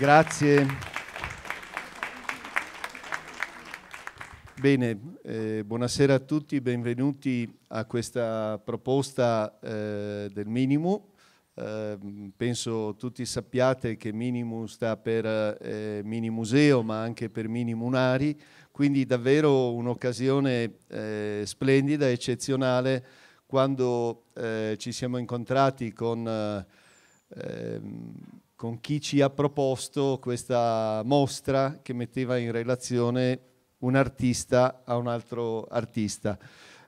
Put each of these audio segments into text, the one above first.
Grazie. Bene, eh, buonasera a tutti, benvenuti a questa proposta eh, del Minimum. Eh, penso tutti sappiate che Minimum sta per eh, Mini Museo ma anche per Minimunari, quindi davvero un'occasione eh, splendida, eccezionale, quando eh, ci siamo incontrati con ehm, con chi ci ha proposto questa mostra che metteva in relazione un artista a un altro artista.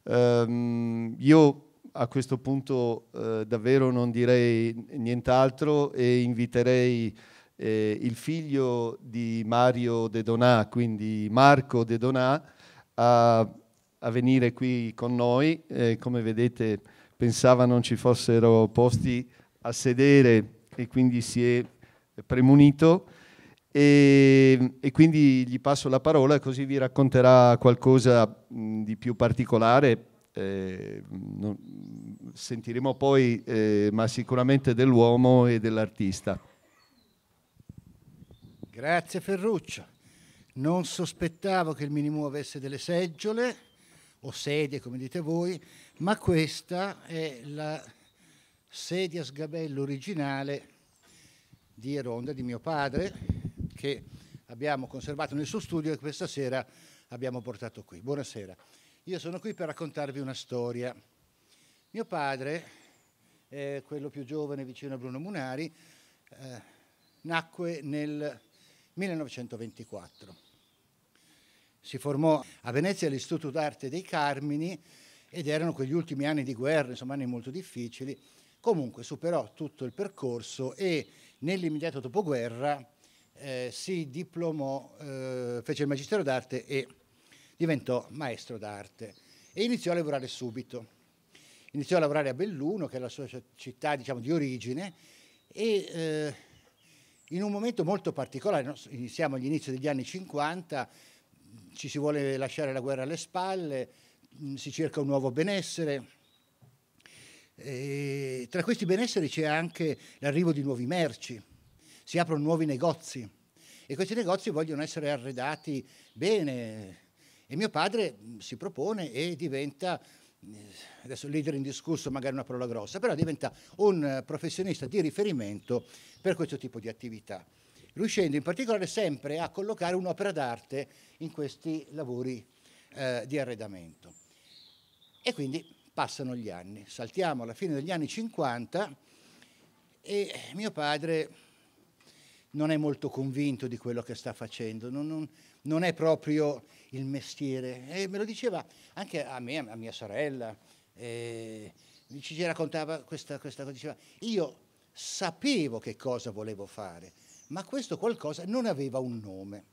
Um, io a questo punto eh, davvero non direi nient'altro e inviterei eh, il figlio di Mario De Donà, quindi Marco De Donà, a, a venire qui con noi. Eh, come vedete pensava non ci fossero posti a sedere e quindi si è premunito e, e, quindi gli passo la parola così vi racconterà qualcosa di più particolare. Eh, non, sentiremo poi, eh, ma sicuramente dell'uomo e dell'artista. Grazie Ferruccio. Non sospettavo che il minimo avesse delle seggiole o sedie, come dite voi, ma questa è la sedia sgabello originale di Eronda di mio padre che abbiamo conservato nel suo studio e questa sera abbiamo portato qui. Buonasera, io sono qui per raccontarvi una storia. Mio padre, eh, quello più giovane vicino a Bruno Munari, eh, nacque nel 1924. Si formò a Venezia all'Istituto d'Arte dei Carmini ed erano quegli ultimi anni di guerra, insomma anni molto difficili Comunque superò tutto il percorso e nell'immediato dopoguerra eh, si diplomò, eh, fece il magistero d'arte e diventò maestro d'arte e iniziò a lavorare subito. Iniziò a lavorare a Belluno, che è la sua città diciamo, di origine, e eh, in un momento molto particolare, no? siamo agli inizi degli anni 50, ci si vuole lasciare la guerra alle spalle, mh, mm, si cerca un nuovo benessere, tra questi benesseri c'è anche l'arrivo di nuovi merci, si aprono nuovi negozi e questi negozi vogliono essere arredati bene. E mio padre mm, si propone e diventa, eh, adesso leader indiscusso, magari una parola grossa, però diventa un eh, professionista di riferimento per questo tipo di attività, riuscendo in particolare sempre a collocare un'opera d'arte in questi lavori eh, di arredamento. E quindi Passano gli anni, saltiamo alla fine degli anni 50 e mio padre non è molto convinto di quello che sta facendo, non, non, non è proprio il mestiere. E me lo diceva anche a me, a mia sorella, eh, ci raccontava questa, questa cosa, diceva io sapevo che cosa volevo fare, ma questo qualcosa non aveva un nome.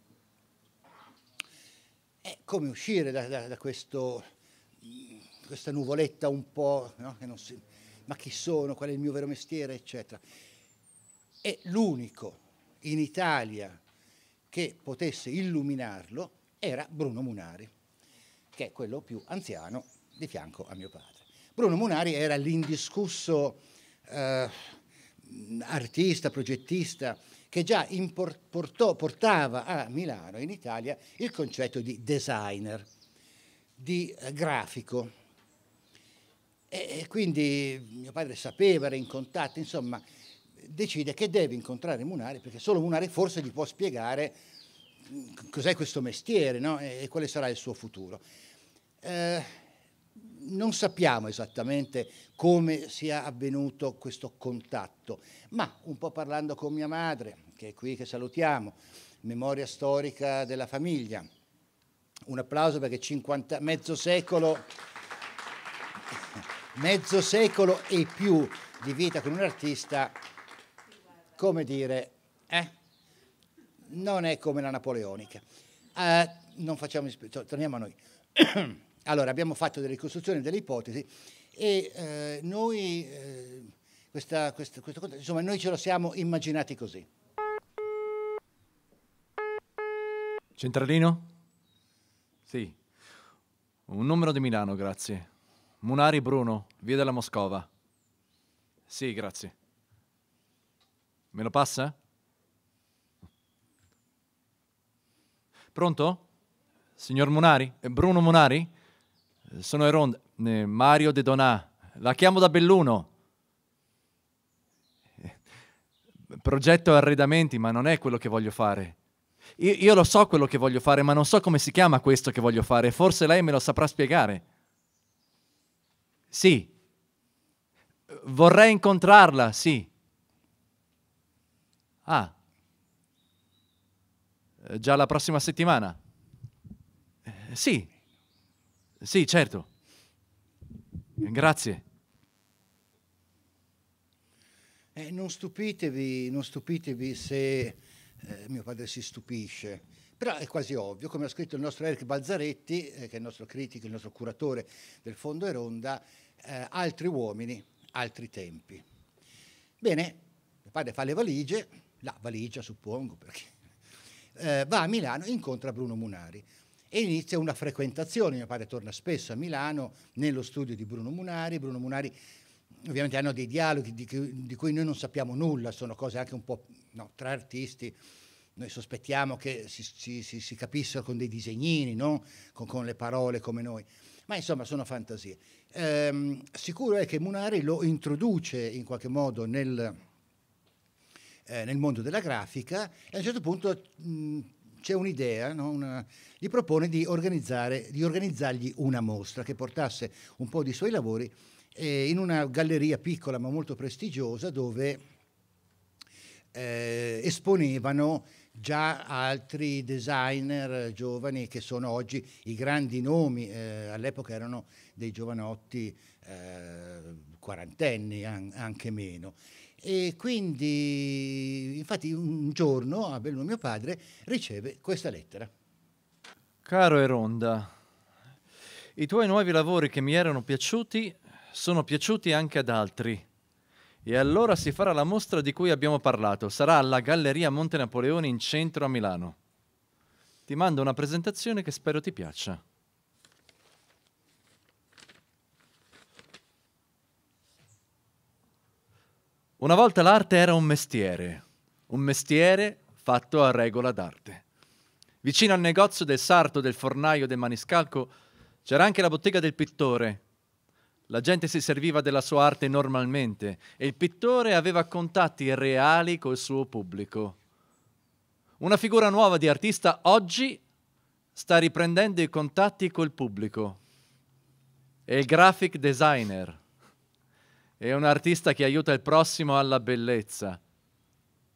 E come uscire da, da, da questo questa nuvoletta un po', no? che si, ma chi sono, qual è il mio vero mestiere, eccetera. E l'unico in Italia che potesse illuminarlo era Bruno Munari, che è quello più anziano di fianco a mio padre. Bruno Munari era l'indiscusso eh, artista, progettista, che già portò, portava a Milano, in Italia, il concetto di designer, di eh, grafico, e, e quindi mio padre sapeva, era in contatto, insomma, decide che deve incontrare Munari perché solo Munari forse gli può spiegare cos'è questo mestiere no? e, e, quale sarà il suo futuro. Eh, non sappiamo esattamente come sia avvenuto questo contatto, ma un po' parlando con mia madre, che è qui che salutiamo, memoria storica della famiglia, un applauso perché 50, mezzo secolo mezzo secolo e più di vita con un artista, come dire, eh? non è come la napoleonica. Eh, non facciamo, torniamo a noi. allora, abbiamo fatto delle ricostruzioni, delle ipotesi e eh, noi, eh, questa, questa, questa, insomma, noi ce lo siamo immaginati così. Centralino? Sì. Un numero di Milano, grazie. Munari Bruno, via della Moscova. Sì, grazie. Me lo passa? Pronto? Signor Munari? Eh, Bruno Munari? Eh, sono Eron, eh, Mario De Donà. La chiamo da Belluno. Progetto arredamenti, ma non è quello che voglio fare. Io, io lo so quello che voglio fare, ma non so come si chiama questo che voglio fare. Forse lei me lo saprà spiegare. Sì. Vorrei incontrarla, sì. Ah. Eh, già la prossima settimana? Eh, sì. Sì, certo. Grazie. Eh, non, stupitevi, non stupitevi se eh, mio padre si stupisce però è quasi ovvio, come ha scritto il nostro Eric Balzaretti, eh, che è il nostro critico, il nostro curatore del Fondo Eronda, eh, altri uomini, altri tempi. Bene, mio padre fa le valigie, la valigia suppongo, perché eh, va a Milano e incontra Bruno Munari e inizia una frequentazione, mio padre torna spesso a Milano nello studio di Bruno Munari, Bruno Munari ovviamente hanno dei dialoghi di, di cui noi non sappiamo nulla, sono cose anche un po' no, tra artisti noi sospettiamo che si, si, si, si capissero con dei disegnini, non con, con, le parole come noi. Ma insomma sono fantasie. Ehm, sicuro è che Munari lo introduce in qualche modo nel, eh, nel mondo della grafica e a un certo punto mh, c'è un'idea, no? Una, gli propone di, di organizzargli una mostra che portasse un po' di suoi lavori eh, in una galleria piccola ma molto prestigiosa dove eh, esponevano già altri designer eh, giovani che sono oggi i grandi nomi, eh, all'epoca erano dei giovanotti eh, quarantenni, an anche meno. E quindi, infatti, un giorno Abello, mio padre, riceve questa lettera. Caro Eronda, i tuoi nuovi lavori che mi erano piaciuti sono piaciuti anche ad altri e allora si farà la mostra di cui abbiamo parlato. Sarà alla Galleria Monte Napoleone in centro a Milano. Ti mando una presentazione che spero ti piaccia. Una volta l'arte era un mestiere, un mestiere fatto a regola d'arte. Vicino al negozio del sarto, del fornaio, del maniscalco c'era anche la bottega del pittore, la gente si serviva della sua arte normalmente e il pittore aveva contatti reali col suo pubblico. Una figura nuova di artista oggi sta riprendendo i contatti col pubblico. È il graphic designer. È un artista che aiuta il prossimo alla bellezza.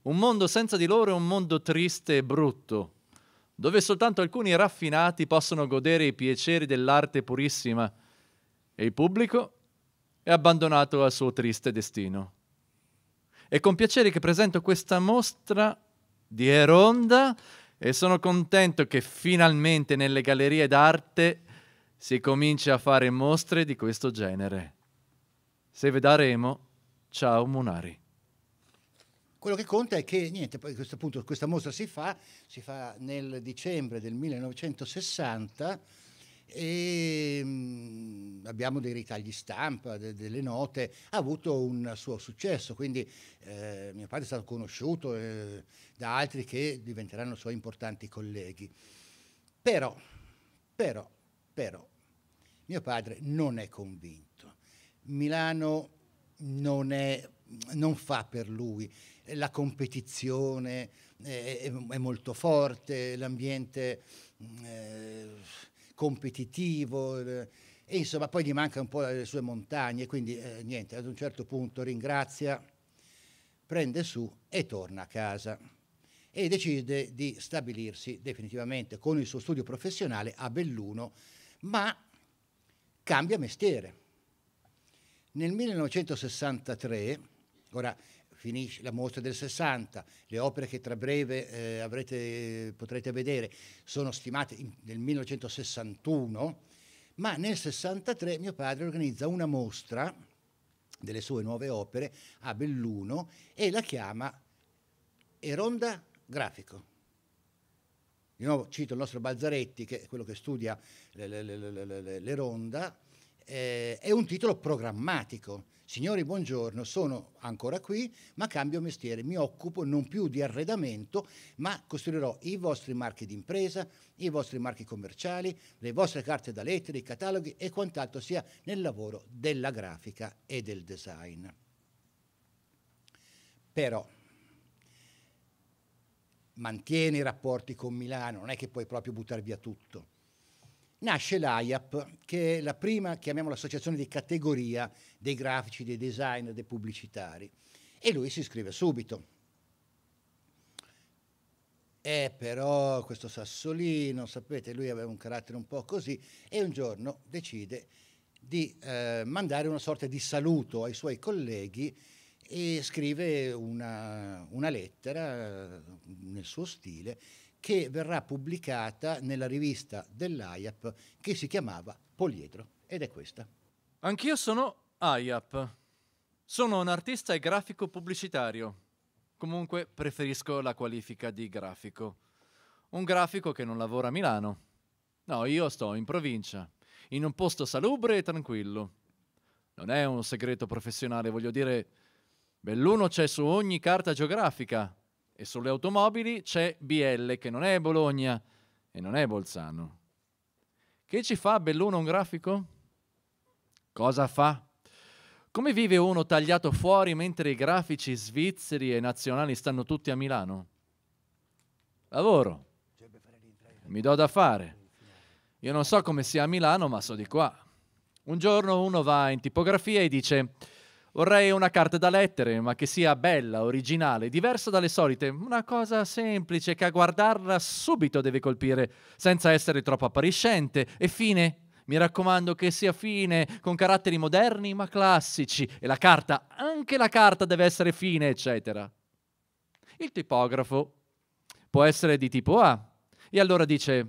Un mondo senza di loro è un mondo triste e brutto, dove soltanto alcuni raffinati possono godere i piaceri dell'arte purissima e il pubblico è abbandonato al suo triste destino. È con piacere che presento questa mostra di Eronda e sono contento che finalmente nelle gallerie d'arte si cominci a fare mostre di questo genere. Se vedaremo, ciao Munari quello che conta è che niente, poi a questo punto questa mostra si fa, si fa nel dicembre del 1960 e ehm, abbiamo dei ritagli stampa, de, delle note, ha avuto un suo successo, quindi eh, mio padre è stato conosciuto eh, da altri che diventeranno suoi importanti colleghi. Però, però, però, mio padre non è convinto. Milano non, è, non fa per lui, la competizione è, è molto forte, l'ambiente... Mm, eh, competitivo. Eh, e insomma, poi gli manca un po' le sue montagne, quindi eh, niente, ad un certo punto ringrazia, prende su e torna a casa e decide di stabilirsi definitivamente con il suo studio professionale a Belluno, ma cambia mestiere. Nel 1963, ora finisce la mostra del 60, le opere che tra breve eh, avrete, potrete vedere sono stimate in, nel 1961, ma nel 63 mio padre organizza una mostra delle sue nuove opere a Belluno e la chiama Eronda Grafico. Di nuovo cito il nostro Balzaretti, che è quello che studia l'eronda, le, le, le, eh, è un titolo programmatico, Signori, buongiorno, sono ancora qui, ma cambio mestiere, mi occupo non più di arredamento, ma costruirò i vostri marchi d'impresa, i vostri marchi commerciali, le vostre carte da lettere, i cataloghi e quant'altro sia nel lavoro della grafica e del design. Però mantieni i rapporti con Milano, non è che puoi proprio buttare via tutto nasce l'AIAP, che è la prima, chiamiamola associazione di categoria dei grafici, dei designer, dei pubblicitari. E lui si iscrive subito. E però questo Sassolino, sapete, lui aveva un carattere un po' così, e un giorno decide di eh, mandare una sorta di saluto ai suoi colleghi e scrive una, una lettera eh, nel suo stile che verrà pubblicata nella rivista dell'AIAP che si chiamava Poliedro ed è questa. Anch'io sono AIAP. Sono un artista e grafico pubblicitario. Comunque preferisco la qualifica di grafico. Un grafico che non lavora a Milano. No, io sto in provincia, in un posto salubre e tranquillo. Non è un segreto professionale, voglio dire, Belluno c'è su ogni carta geografica, e sulle automobili c'è BL che non è Bologna e non è Bolzano. Che ci fa Belluno un grafico? Cosa fa? Come vive uno tagliato fuori mentre i grafici svizzeri e nazionali stanno tutti a Milano? Lavoro. Mi do da fare. Io non so come sia a Milano, ma so di qua. Un giorno uno va in tipografia e dice Vorrei una carta da lettere, ma che sia bella, originale, diversa dalle solite, una cosa semplice che a guardarla subito deve colpire, senza essere troppo appariscente. E fine? Mi raccomando che sia fine, con caratteri moderni ma classici. E la carta, anche la carta deve essere fine, eccetera. Il tipografo può essere di tipo A. E allora dice,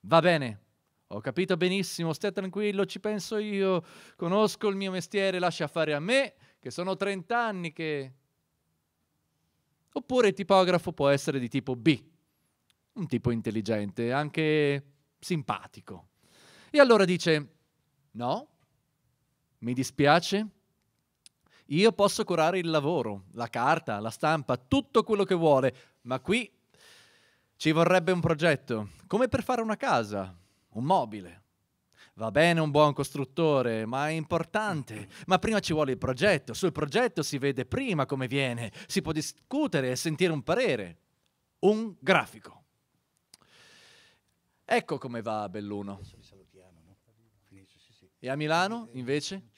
va bene, ho capito benissimo, stai tranquillo, ci penso io, conosco il mio mestiere, lascia fare a me, che sono 30 anni che... Oppure il tipografo può essere di tipo B, un tipo intelligente, anche simpatico. E allora dice, no, mi dispiace, io posso curare il lavoro, la carta, la stampa, tutto quello che vuole, ma qui ci vorrebbe un progetto, come per fare una casa un mobile. Va bene un buon costruttore, ma è importante. Ma prima ci vuole il progetto. Sul progetto si vede prima come viene. Si può discutere e sentire un parere. Un grafico. Ecco come va a Belluno. E a Milano, eh, invece?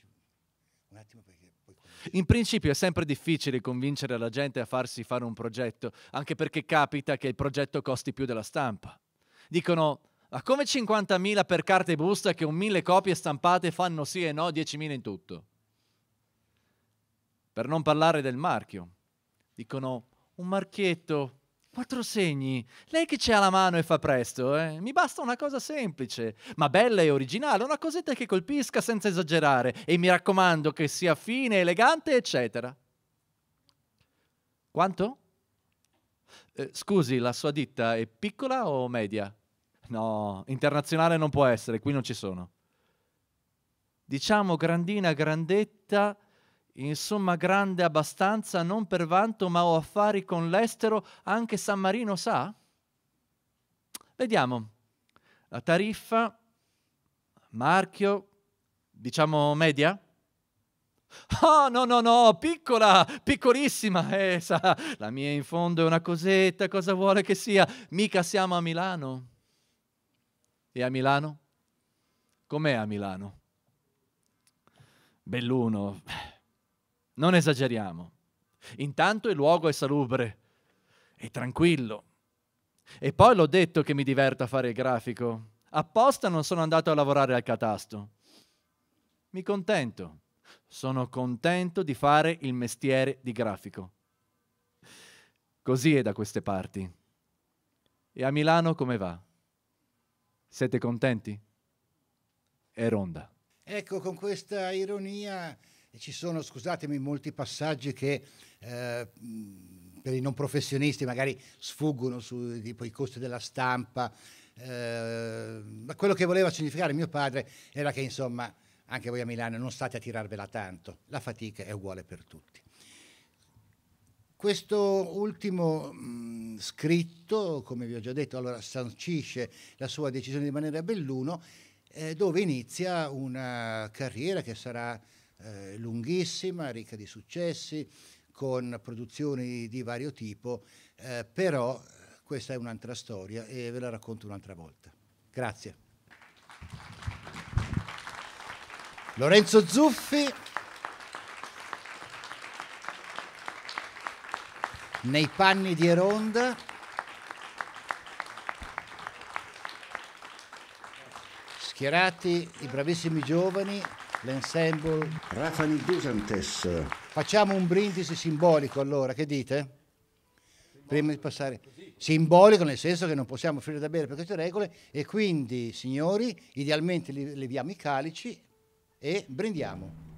In principio è sempre difficile convincere la gente a farsi fare un progetto, anche perché capita che il progetto costi più della stampa. Dicono ma come 50.000 per carta e busta che un mille copie stampate fanno sì e no 10.000 in tutto? Per non parlare del marchio. Dicono, un marchietto, quattro segni. Lei che c'è alla mano e fa presto, eh? Mi basta una cosa semplice, ma bella e originale, una cosetta che colpisca senza esagerare. E mi raccomando che sia fine, elegante, eccetera. Quanto? Eh, scusi, la sua ditta è piccola o media? No, internazionale non può essere, qui non ci sono. Diciamo grandina, grandetta, insomma grande abbastanza, non per vanto, ma ho affari con l'estero, anche San Marino sa? Vediamo. La tariffa, marchio, diciamo media? oh, no, no, no, piccola, piccolissima, eh, sa, la mia in fondo è una cosetta, cosa vuole che sia? Mica siamo a Milano. E a Milano? Com'è a Milano? Belluno. Non esageriamo. Intanto il luogo è salubre e tranquillo. E poi l'ho detto che mi diverto a fare il grafico. Apposta non sono andato a lavorare al catasto. Mi contento. Sono contento di fare il mestiere di grafico. Così è da queste parti. E a Milano come va? Siete contenti? È ronda. Ecco, con questa ironia ci sono, scusatemi, molti passaggi che eh, per i non professionisti magari sfuggono sui costi della stampa, eh, ma quello che voleva significare mio padre era che insomma anche voi a Milano non state a tirarvela tanto, la fatica è uguale per tutti. Questo ultimo mh, mm, scritto, come vi ho già detto, allora sancisce la sua decisione di rimanere a Belluno, eh, dove inizia una carriera che sarà eh, lunghissima, ricca di successi, con produzioni di vario tipo, eh, però eh, questa è un'altra storia e ve la racconto un'altra volta. Grazie. Lorenzo Zuffi. nei panni di Eronda. Schierati i bravissimi giovani, l'ensemble. Rafani Dusantes. Facciamo un brindisi simbolico allora, che dite? prima di passare simbolico nel senso che non possiamo offrire da bere per queste regole e quindi signori idealmente leviamo i calici e brindiamo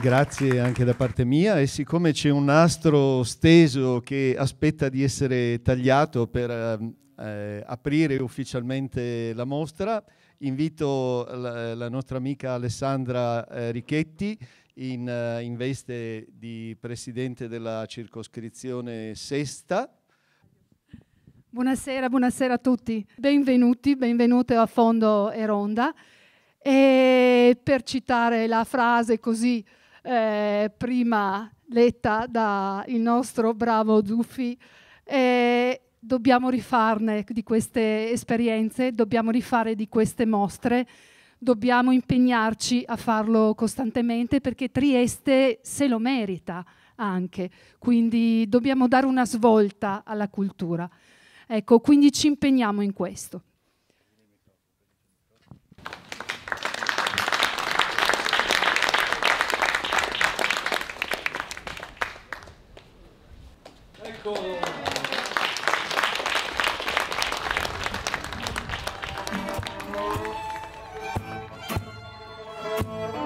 Grazie anche da parte mia e siccome c'è un nastro steso che aspetta di essere tagliato per eh, eh, aprire ufficialmente la mostra, invito la, la nostra amica Alessandra eh, Richetti in, eh, in veste di presidente della circoscrizione sesta Buonasera, buonasera a tutti. Benvenuti, benvenute a Fondo e Ronda. E per citare la frase così eh, prima letta dal nostro bravo Zuffi. Eh, dobbiamo rifarne di queste esperienze, dobbiamo rifare di queste mostre, dobbiamo impegnarci a farlo costantemente perché Trieste se lo merita anche, quindi dobbiamo dare una svolta alla cultura. Ecco, quindi ci impegniamo in questo. Thank you.